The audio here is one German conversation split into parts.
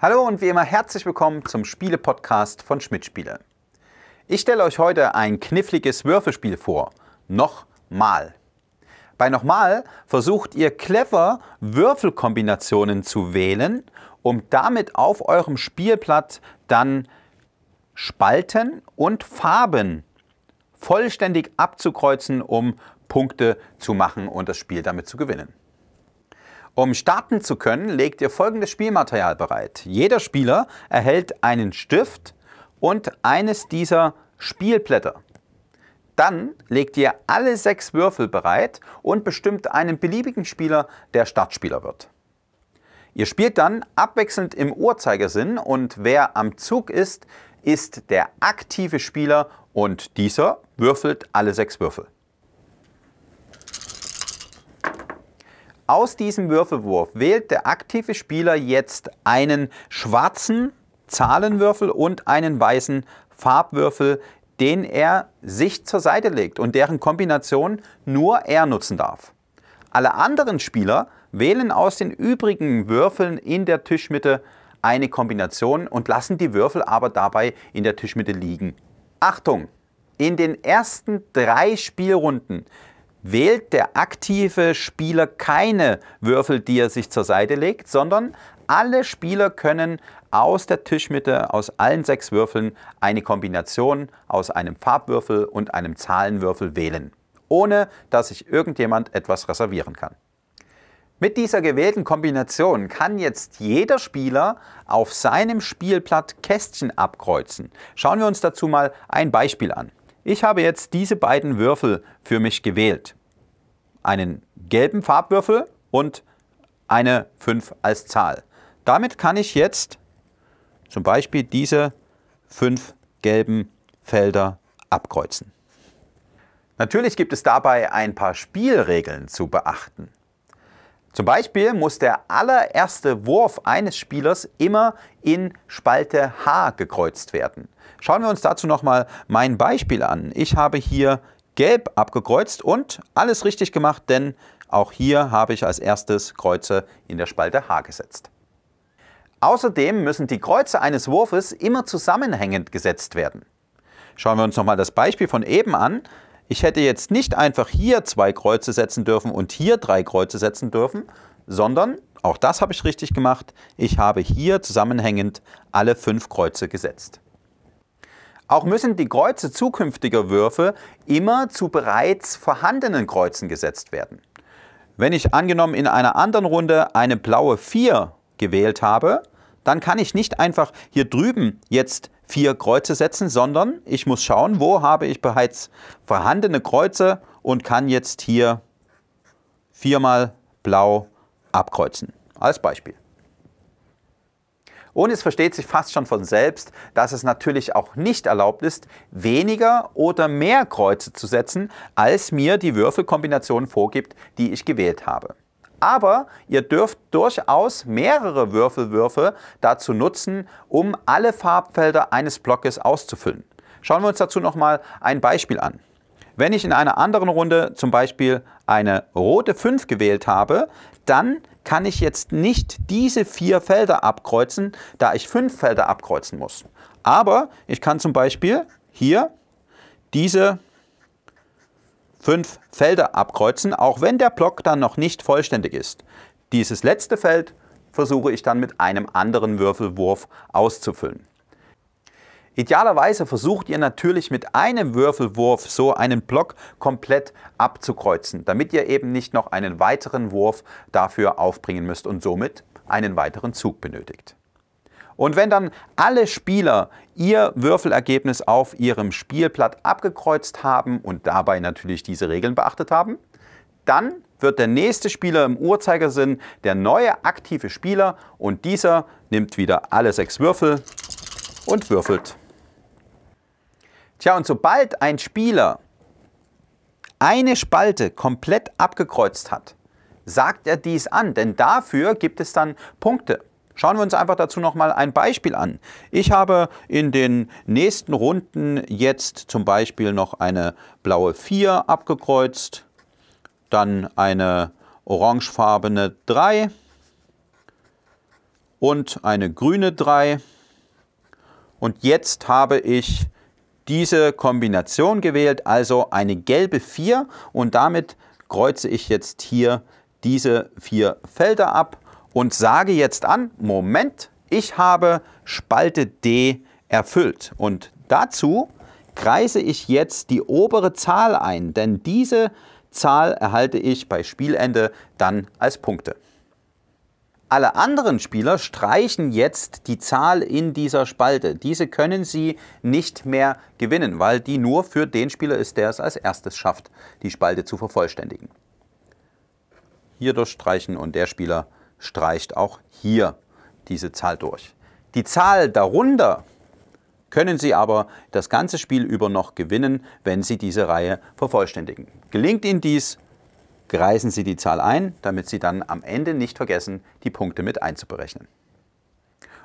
Hallo und wie immer herzlich willkommen zum Spiele-Podcast von Schmidt Spiele. Ich stelle euch heute ein kniffliges Würfelspiel vor. Nochmal. Bei Nochmal versucht ihr clever Würfelkombinationen zu wählen, um damit auf eurem Spielblatt dann Spalten und Farben vollständig abzukreuzen, um Punkte zu machen und das Spiel damit zu gewinnen. Um starten zu können, legt ihr folgendes Spielmaterial bereit. Jeder Spieler erhält einen Stift und eines dieser Spielblätter. Dann legt ihr alle sechs Würfel bereit und bestimmt einen beliebigen Spieler, der Startspieler wird. Ihr spielt dann abwechselnd im Uhrzeigersinn und wer am Zug ist, ist der aktive Spieler und dieser würfelt alle sechs Würfel. Aus diesem Würfelwurf wählt der aktive Spieler jetzt einen schwarzen Zahlenwürfel und einen weißen Farbwürfel, den er sich zur Seite legt und deren Kombination nur er nutzen darf. Alle anderen Spieler wählen aus den übrigen Würfeln in der Tischmitte eine Kombination und lassen die Würfel aber dabei in der Tischmitte liegen. Achtung! In den ersten drei Spielrunden wählt der aktive Spieler keine Würfel, die er sich zur Seite legt, sondern alle Spieler können aus der Tischmitte, aus allen sechs Würfeln, eine Kombination aus einem Farbwürfel und einem Zahlenwürfel wählen, ohne dass sich irgendjemand etwas reservieren kann. Mit dieser gewählten Kombination kann jetzt jeder Spieler auf seinem Spielblatt Kästchen abkreuzen. Schauen wir uns dazu mal ein Beispiel an. Ich habe jetzt diese beiden Würfel für mich gewählt. Einen gelben Farbwürfel und eine 5 als Zahl. Damit kann ich jetzt zum Beispiel diese 5 gelben Felder abkreuzen. Natürlich gibt es dabei ein paar Spielregeln zu beachten. Zum Beispiel muss der allererste Wurf eines Spielers immer in Spalte H gekreuzt werden. Schauen wir uns dazu nochmal mein Beispiel an. Ich habe hier gelb abgekreuzt und alles richtig gemacht, denn auch hier habe ich als erstes Kreuze in der Spalte H gesetzt. Außerdem müssen die Kreuze eines Wurfes immer zusammenhängend gesetzt werden. Schauen wir uns nochmal das Beispiel von eben an. Ich hätte jetzt nicht einfach hier zwei Kreuze setzen dürfen und hier drei Kreuze setzen dürfen, sondern, auch das habe ich richtig gemacht, ich habe hier zusammenhängend alle fünf Kreuze gesetzt. Auch müssen die Kreuze zukünftiger Würfe immer zu bereits vorhandenen Kreuzen gesetzt werden. Wenn ich angenommen in einer anderen Runde eine blaue 4 gewählt habe, dann kann ich nicht einfach hier drüben jetzt vier Kreuze setzen, sondern ich muss schauen, wo habe ich bereits vorhandene Kreuze und kann jetzt hier viermal blau abkreuzen. Als Beispiel. Und es versteht sich fast schon von selbst, dass es natürlich auch nicht erlaubt ist, weniger oder mehr Kreuze zu setzen, als mir die Würfelkombination vorgibt, die ich gewählt habe aber ihr dürft durchaus mehrere Würfelwürfe dazu nutzen, um alle Farbfelder eines Blockes auszufüllen. Schauen wir uns dazu nochmal ein Beispiel an. Wenn ich in einer anderen Runde zum Beispiel eine rote 5 gewählt habe, dann kann ich jetzt nicht diese vier Felder abkreuzen, da ich fünf Felder abkreuzen muss. Aber ich kann zum Beispiel hier diese fünf Felder abkreuzen, auch wenn der Block dann noch nicht vollständig ist. Dieses letzte Feld versuche ich dann mit einem anderen Würfelwurf auszufüllen. Idealerweise versucht ihr natürlich mit einem Würfelwurf so einen Block komplett abzukreuzen, damit ihr eben nicht noch einen weiteren Wurf dafür aufbringen müsst und somit einen weiteren Zug benötigt. Und wenn dann alle Spieler ihr Würfelergebnis auf ihrem Spielblatt abgekreuzt haben und dabei natürlich diese Regeln beachtet haben, dann wird der nächste Spieler im Uhrzeigersinn der neue aktive Spieler und dieser nimmt wieder alle sechs Würfel und würfelt. Tja, und sobald ein Spieler eine Spalte komplett abgekreuzt hat, sagt er dies an, denn dafür gibt es dann Punkte. Schauen wir uns einfach dazu nochmal ein Beispiel an. Ich habe in den nächsten Runden jetzt zum Beispiel noch eine blaue 4 abgekreuzt, dann eine orangefarbene 3 und eine grüne 3. Und jetzt habe ich diese Kombination gewählt, also eine gelbe 4 und damit kreuze ich jetzt hier diese vier Felder ab und sage jetzt an, Moment, ich habe Spalte D erfüllt. Und dazu kreise ich jetzt die obere Zahl ein, denn diese Zahl erhalte ich bei Spielende dann als Punkte. Alle anderen Spieler streichen jetzt die Zahl in dieser Spalte. Diese können sie nicht mehr gewinnen, weil die nur für den Spieler ist, der es als erstes schafft, die Spalte zu vervollständigen. Hier durchstreichen und der Spieler streicht auch hier diese Zahl durch. Die Zahl darunter können Sie aber das ganze Spiel über noch gewinnen, wenn Sie diese Reihe vervollständigen. Gelingt Ihnen dies, kreisen Sie die Zahl ein, damit Sie dann am Ende nicht vergessen, die Punkte mit einzuberechnen.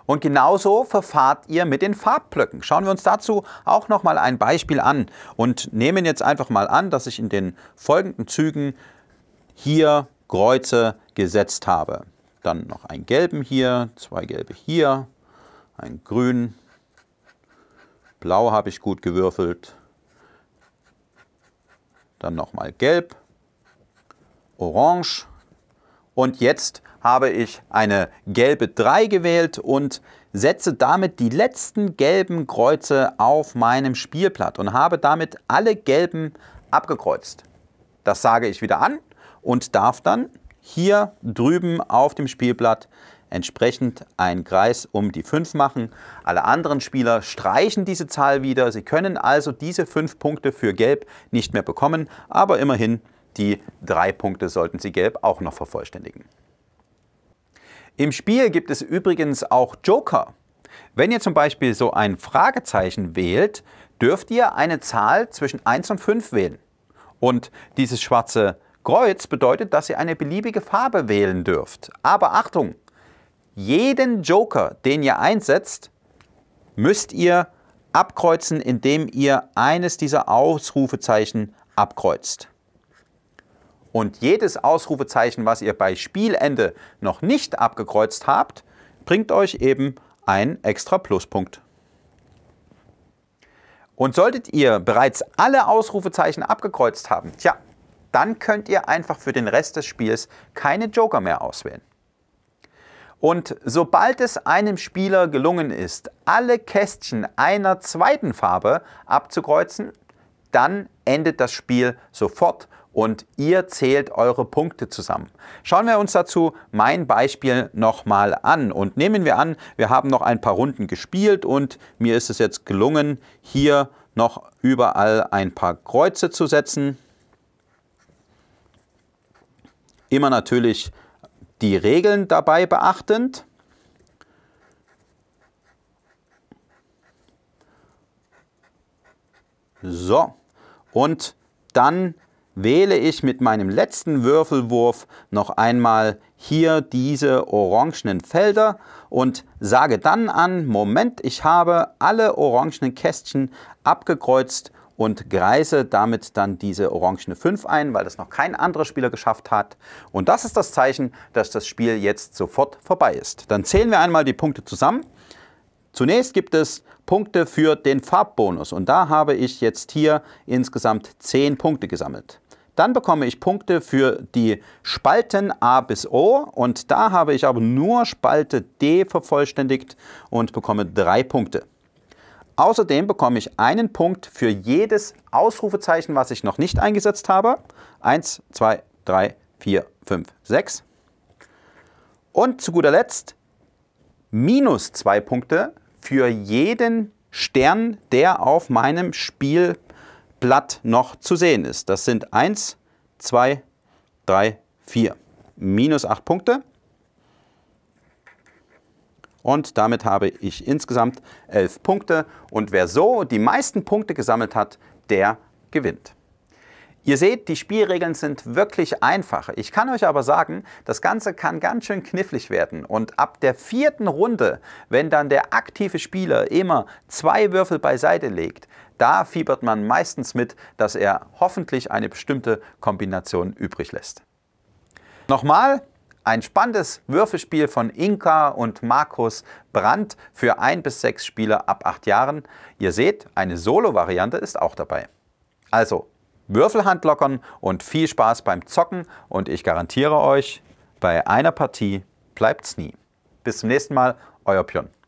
Und genauso verfahrt ihr mit den Farbblöcken. Schauen wir uns dazu auch nochmal ein Beispiel an und nehmen jetzt einfach mal an, dass ich in den folgenden Zügen hier Kreuze gesetzt habe dann noch einen gelben hier, zwei gelbe hier, einen grün, Blau habe ich gut gewürfelt. Dann nochmal gelb, orange. Und jetzt habe ich eine gelbe 3 gewählt und setze damit die letzten gelben Kreuze auf meinem Spielblatt und habe damit alle gelben abgekreuzt. Das sage ich wieder an und darf dann hier drüben auf dem Spielblatt entsprechend einen Kreis um die 5 machen. Alle anderen Spieler streichen diese Zahl wieder. Sie können also diese 5 Punkte für Gelb nicht mehr bekommen, aber immerhin die 3 Punkte sollten Sie Gelb auch noch vervollständigen. Im Spiel gibt es übrigens auch Joker. Wenn ihr zum Beispiel so ein Fragezeichen wählt, dürft ihr eine Zahl zwischen 1 und 5 wählen. Und dieses schwarze Kreuz bedeutet, dass ihr eine beliebige Farbe wählen dürft. Aber Achtung, jeden Joker, den ihr einsetzt, müsst ihr abkreuzen, indem ihr eines dieser Ausrufezeichen abkreuzt. Und jedes Ausrufezeichen, was ihr bei Spielende noch nicht abgekreuzt habt, bringt euch eben einen extra Pluspunkt. Und solltet ihr bereits alle Ausrufezeichen abgekreuzt haben, tja, dann könnt ihr einfach für den Rest des Spiels keine Joker mehr auswählen. Und sobald es einem Spieler gelungen ist, alle Kästchen einer zweiten Farbe abzukreuzen, dann endet das Spiel sofort und ihr zählt eure Punkte zusammen. Schauen wir uns dazu mein Beispiel nochmal an und nehmen wir an, wir haben noch ein paar Runden gespielt und mir ist es jetzt gelungen, hier noch überall ein paar Kreuze zu setzen. Immer natürlich die Regeln dabei beachtend. So, und dann wähle ich mit meinem letzten Würfelwurf noch einmal hier diese orangenen Felder und sage dann an, Moment, ich habe alle orangenen Kästchen abgekreuzt und kreise damit dann diese orangene 5 ein, weil das noch kein anderer Spieler geschafft hat. Und das ist das Zeichen, dass das Spiel jetzt sofort vorbei ist. Dann zählen wir einmal die Punkte zusammen. Zunächst gibt es Punkte für den Farbbonus und da habe ich jetzt hier insgesamt 10 Punkte gesammelt. Dann bekomme ich Punkte für die Spalten A bis O und da habe ich aber nur Spalte D vervollständigt und bekomme 3 Punkte. Außerdem bekomme ich einen Punkt für jedes Ausrufezeichen, was ich noch nicht eingesetzt habe. 1, 2, 3, 4, 5, 6. Und zu guter Letzt minus 2 Punkte für jeden Stern, der auf meinem Spielblatt noch zu sehen ist. Das sind 1, 2, 3, 4. Minus 8 Punkte. Und damit habe ich insgesamt elf Punkte. Und wer so die meisten Punkte gesammelt hat, der gewinnt. Ihr seht, die Spielregeln sind wirklich einfach. Ich kann euch aber sagen, das Ganze kann ganz schön knifflig werden. Und ab der vierten Runde, wenn dann der aktive Spieler immer zwei Würfel beiseite legt, da fiebert man meistens mit, dass er hoffentlich eine bestimmte Kombination übrig lässt. Nochmal, ein spannendes Würfelspiel von Inka und Markus Brandt für ein bis sechs Spieler ab acht Jahren. Ihr seht, eine Solo-Variante ist auch dabei. Also, Würfelhand lockern und viel Spaß beim Zocken und ich garantiere euch, bei einer Partie bleibt's nie. Bis zum nächsten Mal, euer Pion.